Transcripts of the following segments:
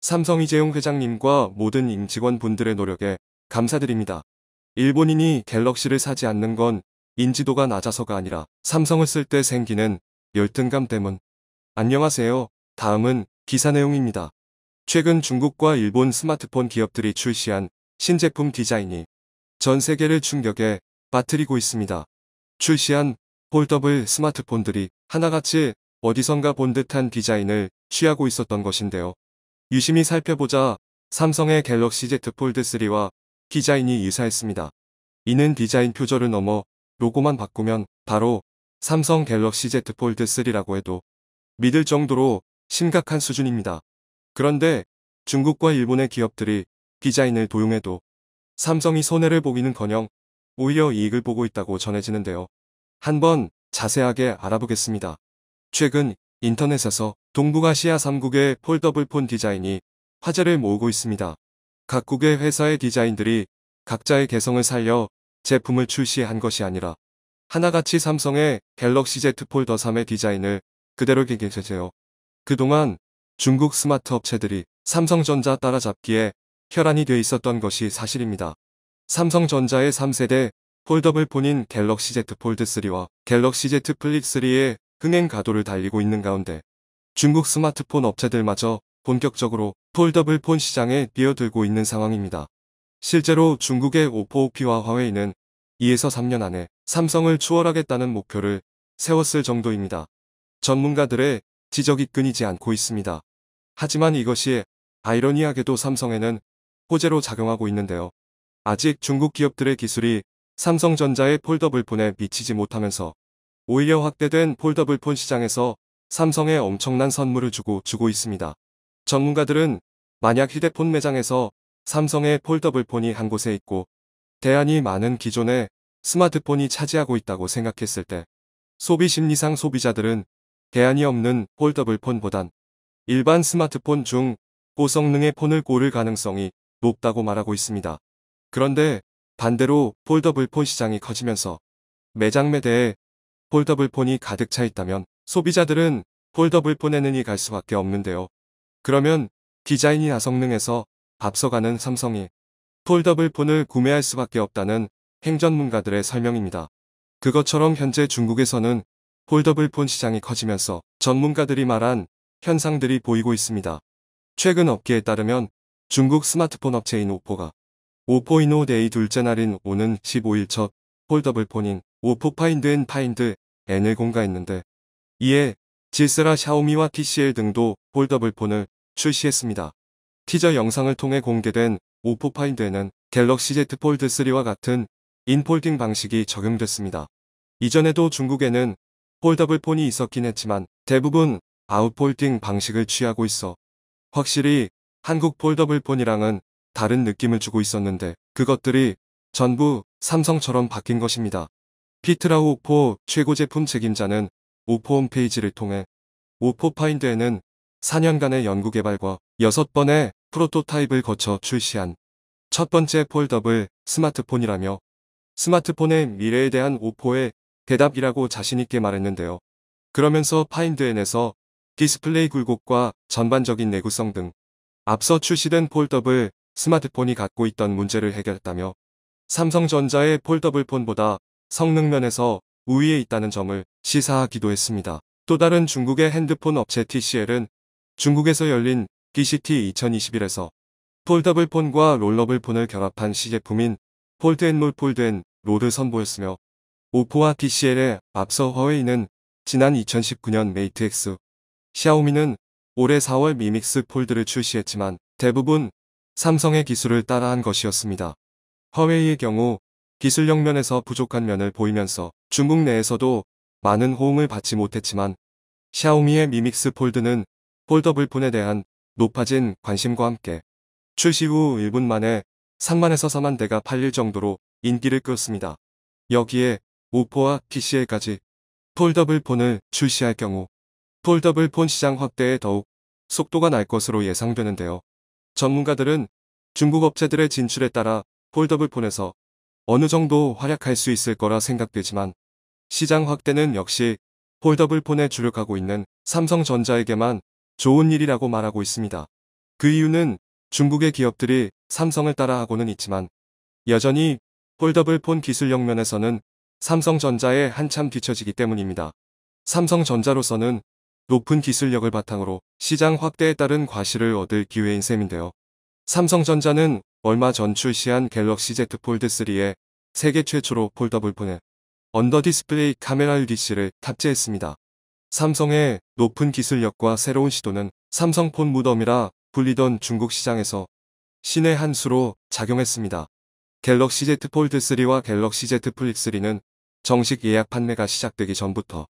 삼성 이재용 회장님과 모든 임직원 분들의 노력에 감사드립니다. 일본인이 갤럭시를 사지 않는 건 인지도가 낮아서가 아니라 삼성을 쓸 때 생기는 열등감 때문. 안녕하세요. 다음은 기사 내용입니다. 최근 중국과 일본 스마트폰 기업들이 출시한 신제품 디자인이 전 세계를 충격에 빠뜨리고 있습니다. 출시한 폴더블 스마트폰들이 하나같이 어디선가 본 듯한 디자인을 취하고 있었던 것인데요. 유심히 살펴보자 삼성의 갤럭시 Z 폴드3와 디자인이 유사했습니다. 이는 디자인 표절을 넘어 로고만 바꾸면 바로 삼성 갤럭시 Z 폴드3라고 해도 믿을 정도로 심각한 수준입니다. 그런데 중국과 일본의 기업들이 디자인을 도용해도 삼성이 손해를 보기는커녕 오히려 이익을 보고 있다고 전해지는데요. 한번 자세하게 알아보겠습니다. 최근 인터넷에서 동북아시아 3국의 폴더블폰 디자인이 화제를 모으고 있습니다. 각국의 회사의 디자인들이 각자의 개성을 살려 제품을 출시한 것이 아니라 하나같이 삼성의 갤럭시 Z 폴더 3의 디자인을 그대로 기계제제요. 그동안 중국 스마트 업체들이 삼성전자 따라잡기에 혈안이 돼 있었던 것이 사실입니다. 삼성전자의 3세대 폴더블 폰인 갤럭시 Z 폴드 3와 갤럭시 Z 플립 3의 흥행 가도를 달리고 있는 가운데 중국 스마트폰 업체들마저 본격적으로 폴더블 폰 시장에 뛰어들고 있는 상황입니다. 실제로 중국의 오포오피와 화웨이는 2에서 3년 안에 삼성을 추월하겠다는 목표를 세웠을 정도입니다. 전문가들의 지적이 끊이지 않고 있습니다. 하지만 이것이 아이러니하게도 삼성에는 호재로 작용하고 있는데요. 아직 중국 기업들의 기술이 삼성전자의 폴더블폰에 미치지 못하면서 오히려 확대된 폴더블폰 시장에서 삼성에 엄청난 선물을 주고 주고 있습니다. 전문가들은 만약 휴대폰 매장에서 삼성의 폴더블폰이 한 곳에 있고 대안이 많은 기존의 스마트폰이 차지하고 있다고 생각했을 때 소비 심리상 소비자들은 대안이 없는 폴더블폰보단 일반 스마트폰 중 고성능의 폰을 고를 가능성이 높다고 말하고 있습니다. 그런데 반대로 폴더블폰 시장이 커지면서 매장 매대에 폴더블폰이 가득 차 있다면 소비자들은 폴더블폰에는 이 갈 수밖에 없는데요. 그러면 디자인이나 성능에서 앞서가는 삼성이 폴더블폰을 구매할 수밖에 없다는 행전문가들의 설명입니다. 그것처럼 현재 중국에서는 폴더블폰 시장이 커지면서 전문가들이 말한 현상들이 보이고 있습니다. 최근 업계에 따르면 중국 스마트폰 업체인 오포가 오포이노데이 둘째 날인 오는 15일 첫 폴더블폰인 오프파인드앤 파인드 N을 공개했는데 이에 질세라 샤오미와 TCL 등도 폴더블폰을 출시했습니다. 티저 영상을 통해 공개된 오프파인드에는 갤럭시 Z 폴드 3와 같은 인폴딩 방식이 적용됐습니다. 이전에도 중국에는 폴더블폰이 있었긴 했지만 대부분 아웃폴딩 방식을 취하고 있어 확실히 한국 폴더블폰이랑은 다른 느낌을 주고 있었는데 그것들이 전부 삼성처럼 바뀐 것입니다. 피트라우 오포 최고 제품 책임자는 오포 홈페이지를 통해 오포 파인드에는 4년간의 연구개발과 6번의 프로토타입을 거쳐 출시한 첫 번째 폴더블 스마트폰이라며 스마트폰의 미래에 대한 오포의 대답이라고 자신있게 말했는데요. 그러면서 파인드엔에서 디스플레이 굴곡과 전반적인 내구성 등 앞서 출시된 폴더블 스마트폰이 갖고 있던 문제를 해결했다며 삼성전자의 폴더블폰보다 성능면에서 우위에 있다는 점을 시사하기도 했습니다. 또 다른 중국의 핸드폰 업체 TCL은 중국에서 열린 DCT 2021에서 폴더블폰과 롤러블폰을 결합한 시제품인 폴드앤롤 폴드앤 로드 선보였으며 오포와 TCL에 앞서 허웨이는 지난 2019년 메이트 X, 샤오미는 올해 4월 미믹스 폴드를 출시했지만 대부분 삼성의 기술을 따라한 것이었습니다. 허웨이의 경우 기술력 면에서 부족한 면을 보이면서 중국 내에서도 많은 호응을 받지 못했지만 샤오미의 미믹스 폴드는 폴더블 폰에 대한 높아진 관심과 함께 출시 후 1분 만에 3만에서 4만 대가 팔릴 정도로 인기를 끌었습니다. 여기에 오포와 PCL까지 폴더블 폰을 출시할 경우 폴더블 폰 시장 확대에 더욱 속도가 날 것으로 예상되는데요. 전문가들은 중국 업체들의 진출에 따라 폴더블 폰에서 어느 정도 활약할 수 있을 거라 생각되지만 시장 확대는 역시 폴더블폰에 주력하고 있는 삼성전자에게만 좋은 일이라고 말하고 있습니다. 그 이유는 중국의 기업들이 삼성을 따라하고는 있지만 여전히 폴더블폰 기술력 면에서는 삼성전자에 한참 뒤처지기 때문입니다. 삼성전자로서는 높은 기술력을 바탕으로 시장 확대에 따른 과실을 얻을 기회인 셈인데요. 삼성전자는 얼마 전 출시한 갤럭시 Z 폴드3에 세계 최초로 폴더블폰에 언더디스플레이 카메라 UDC를 탑재했습니다. 삼성의 높은 기술력과 새로운 시도는 삼성폰 무덤이라 불리던 중국 시장에서 신의 한 수로 작용했습니다. 갤럭시 Z 폴드3와 갤럭시 Z 플립3는 정식 예약 판매가 시작되기 전부터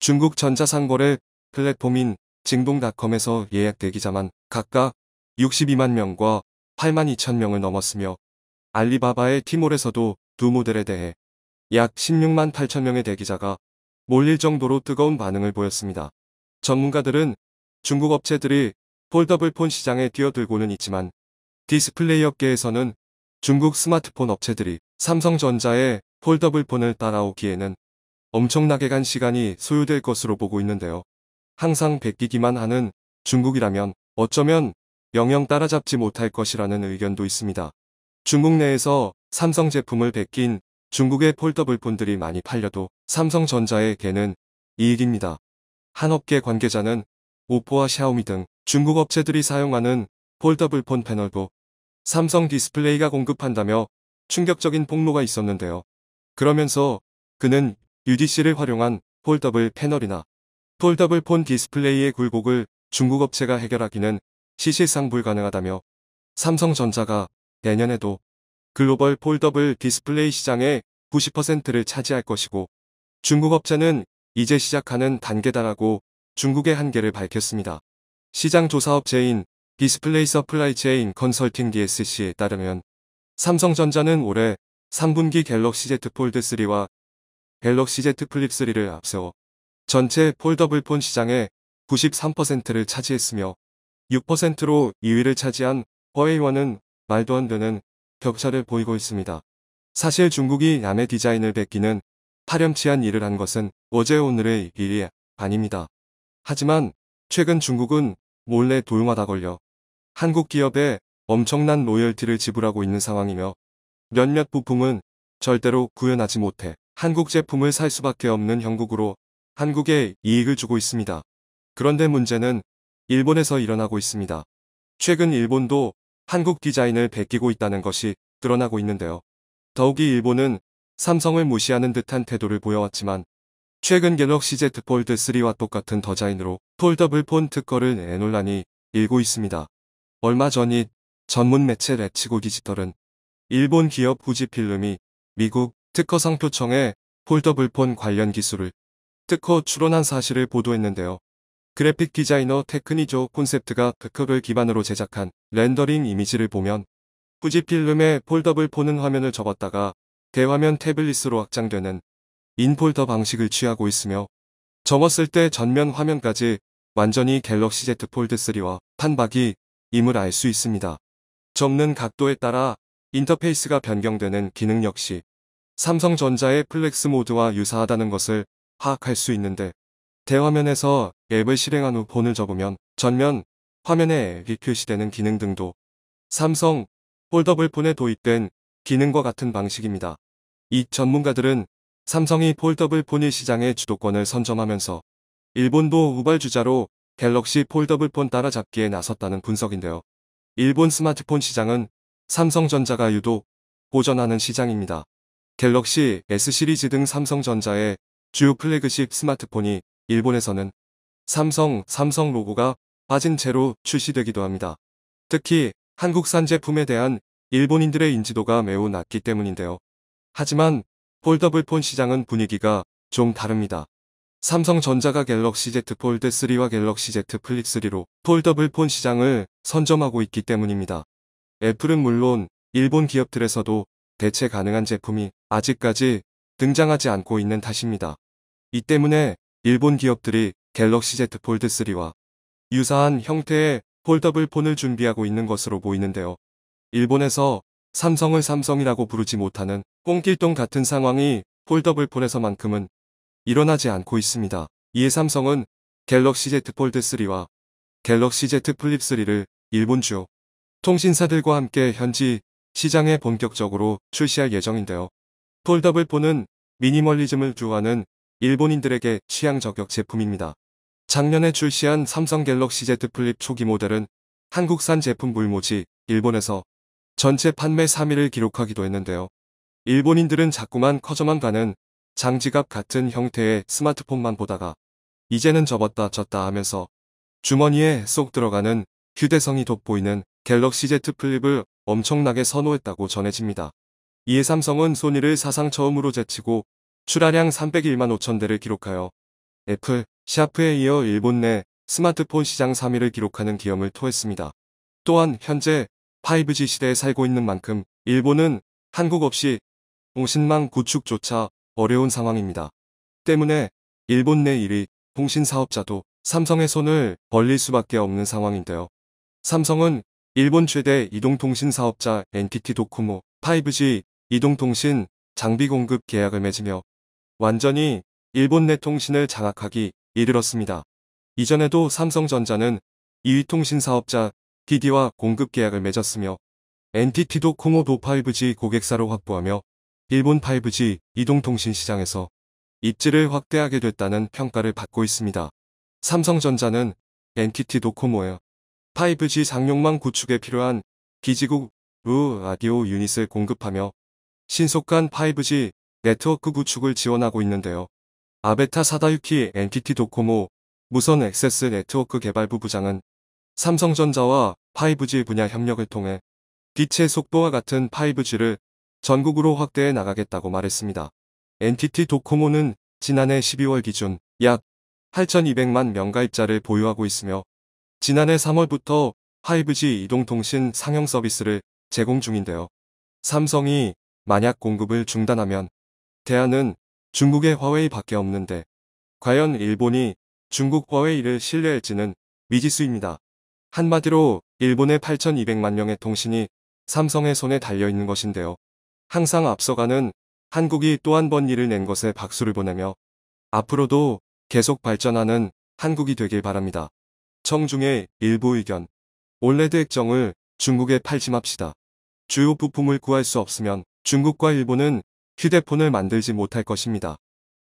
중국 전자상거래 플랫폼인 징동닷컴에서 예약대기자만 각각 62만 명과 8만 2천 명을 넘었으며 알리바바의 티몰에서도 두 모델에 대해 약 16만 8천 명의 대기자가 몰릴 정도로 뜨거운 반응을 보였습니다. 전문가들은 중국 업체들이 폴더블폰 시장에 뛰어들고는 있지만 디스플레이 업계에서는 중국 스마트폰 업체들이 삼성전자의 폴더블폰을 따라오기에는 엄청나게 간 시간이 소요될 것으로 보고 있는데요. 항상 베끼기만 하는 중국이라면 어쩌면 영영 따라잡지 못할 것이라는 의견도 있습니다. 중국 내에서 삼성 제품을 베낀 중국의 폴더블 폰들이 많이 팔려도 삼성전자의 개는 이익입니다. 한 업계 관계자는 오포와 샤오미 등 중국 업체들이 사용하는 폴더블 폰 패널도 삼성 디스플레이가 공급한다며 충격적인 폭로가 있었는데요. 그러면서 그는 UDC를 활용한 폴더블 패널이나 폴더블 폰 디스플레이의 굴곡을 중국 업체가 해결하기는 시실상 불가능하다며 삼성전자가 내년에도 글로벌 폴더블 디스플레이 시장의 90%를 차지할 것이고 중국 업체는 이제 시작하는 단계다라고 중국의 한계를 밝혔습니다. 시장 조사 업체인 디스플레이 서플라이 체인 컨설팅 DSC에 따르면 삼성전자는 올해 3분기 갤럭시 Z 폴드 3와 갤럭시 Z 플립 3를 앞세워 전체 폴더블 폰 시장의 93%를 차지했으며 6%로 2위를 차지한 허웨이원은 말도 안 되는 격차를 보이고 있습니다. 사실 중국이 남의 디자인을 베끼는 파렴치한 일을 한 것은 어제 오늘의 일이 아닙니다. 하지만 최근 중국은 몰래 도용하다 걸려 한국 기업에 엄청난 로열티를 지불하고 있는 상황이며 몇몇 부품은 절대로 구현하지 못해 한국 제품을 살 수밖에 없는 형국으로 한국에 이익을 주고 있습니다. 그런데 문제는 일본에서 일어나고 있습니다. 최근 일본도 한국 디자인을 베끼고 있다는 것이 드러나고 있는데요. 더욱이 일본은 삼성을 무시하는 듯한 태도를 보여왔지만 최근 갤럭시 Z 폴드 3와 똑같은 더자인으로 폴더블 폰 특허를 내논라니 일고 있습니다. 얼마 전이 전문 매체 레치고 디지털은 일본 기업 후지필름이 미국 특허상표청에 폴더블폰 관련 기술을 특허 출원한 사실을 보도했는데요. 그래픽 디자이너 테크니조 콘셉트가 극극을 기반으로 제작한 렌더링 이미지를 보면 후지필름의 폴더블 포는 화면을 접었다가 대화면 태블릿으로 확장되는 인폴더 방식을 취하고 있으며 접었을 때 전면 화면까지 완전히 갤럭시 Z 폴드3와 판박이 임을 알 수 있습니다. 접는 각도에 따라 인터페이스가 변경되는 기능 역시 삼성전자의 플렉스 모드와 유사하다는 것을 파악할 수 있는데 대화면에서 앱을 실행한 후폰을 접으면 전면, 화면에 앱이 표시되는 기능 등도 삼성 폴더블 폰에 도입된 기능과 같은 방식입니다. 이 전문가들은 삼성이 폴더블 폰일 시장의 주도권을 선점하면서 일본도 우발주자로 갤럭시 폴더블 폰 따라잡기에 나섰다는 분석인데요. 일본 스마트폰 시장은 삼성전자가 유독 보전하는 시장입니다. 갤럭시 S 시리즈 등 삼성전자의 주요 플래그십 스마트폰이 일본에서는 삼성, 삼성 로고가 빠진 채로 출시되기도 합니다. 특히 한국산 제품에 대한 일본인들의 인지도가 매우 낮기 때문인데요. 하지만 폴더블폰 시장은 분위기가 좀 다릅니다. 삼성전자가 갤럭시 Z 폴드3와 갤럭시 Z 플립3로 폴더블폰 시장을 선점하고 있기 때문입니다. 애플은 물론 일본 기업들에서도 대체 가능한 제품이 아직까지 등장하지 않고 있는 탓입니다. 이 때문에 일본 기업들이 갤럭시 Z 폴드3와 유사한 형태의 폴더블 폰을 준비하고 있는 것으로 보이는데요. 일본에서 삼성을 삼성이라고 부르지 못하는 꽁길동 같은 상황이 폴더블 폰에서만큼은 일어나지 않고 있습니다. 이에 삼성은 갤럭시 Z 폴드3와 갤럭시 Z 플립3를 일본주 통신사들과 함께 현지 시장에 본격적으로 출시할 예정인데요. 폴더블 폰은 미니멀리즘을 주하는 일본인들에게 취향 저격 제품입니다. 작년에 출시한 삼성 갤럭시 Z 플립 초기 모델은 한국산 제품 불모지 일본에서 전체 판매 3위를 기록하기도 했는데요. 일본인들은 자꾸만 커져만 가는 장지갑 같은 형태의 스마트폰만 보다가 이제는 접었다 졌다 하면서 주머니에 쏙 들어가는 휴대성이 돋보이는 갤럭시 Z 플립을 엄청나게 선호했다고 전해집니다. 이에 삼성은 소니를 사상 처음으로 제치고 출하량 301만 5천 대를 기록하여 애플, 샤프에 이어 일본 내 스마트폰 시장 3위를 기록하는 기염을 토했습니다. 또한 현재 5G 시대에 살고 있는 만큼 일본은 한국 없이 통신망 구축조차 어려운 상황입니다. 때문에 일본 내 1위 통신 사업자도 삼성의 손을 벌릴 수밖에 없는 상황인데요. 삼성은 일본 최대 이동통신 사업자 NTT 도코모 5G 이동통신 장비 공급 계약을 맺으며 완전히 일본 내 통신을 장악하기 이르렀습니다. 이전에도 삼성전자는 2위 통신 사업자 DD와 공급 계약을 맺었으며 NTT도 코모도 5G 고객사로 확보하며 일본 5G 이동통신 시장에서 입지를 확대하게 됐다는 평가를 받고 있습니다. 삼성전자는 NTT 도코모에 5G 상용망 구축에 필요한 기지국 루 라디오 유닛을 공급하며 신속한 5G 네트워크 구축을 지원하고 있는데요. 아베타 사다유키 엔티티 도코모 무선 액세스 네트워크 개발부 부장은 삼성전자와 5G 분야 협력을 통해 빛의 속도와 같은 5G를 전국으로 확대해 나가겠다고 말했습니다. 엔티티 도코모는 지난해 12월 기준 약 8,200만 명가입자를 보유하고 있으며 지난해 3월부터 5G 이동통신 상용 서비스를 제공 중인데요. 삼성이 만약 공급을 중단하면 대안은 중국의 화웨이밖에 없는데 과연 일본이 중국 화웨이를 신뢰할지는 미지수입니다. 한마디로 일본의 8,200만 명의 통신이 삼성의 손에 달려있는 것인데요. 항상 앞서가는 한국이 또 한 번 일을 낸 것에 박수를 보내며 앞으로도 계속 발전하는 한국이 되길 바랍니다. 청중의 일부 의견 올레드 액정을 중국에 팔지 맙시다. 주요 부품을 구할 수 없으면 중국과 일본은 휴대폰을 만들지 못할 것입니다.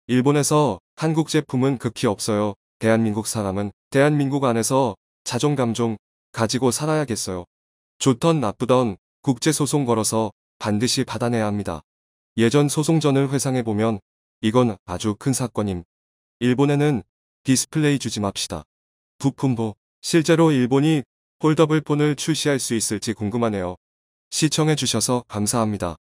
일본에서 한국 제품은 극히 없어요. 대한민국 사람은 대한민국 안에서 자존감 좀 가지고 살아야겠어요. 좋던 나쁘던 국제소송 걸어서 반드시 받아내야 합니다. 예전 소송전을 회상해보면 이건 아주 큰 사건임. 일본에는 디스플레이 주지 맙시다. 부품보. 실제로 일본이 폴더블폰을 출시할 수 있을지 궁금하네요. 시청해주셔서 감사합니다.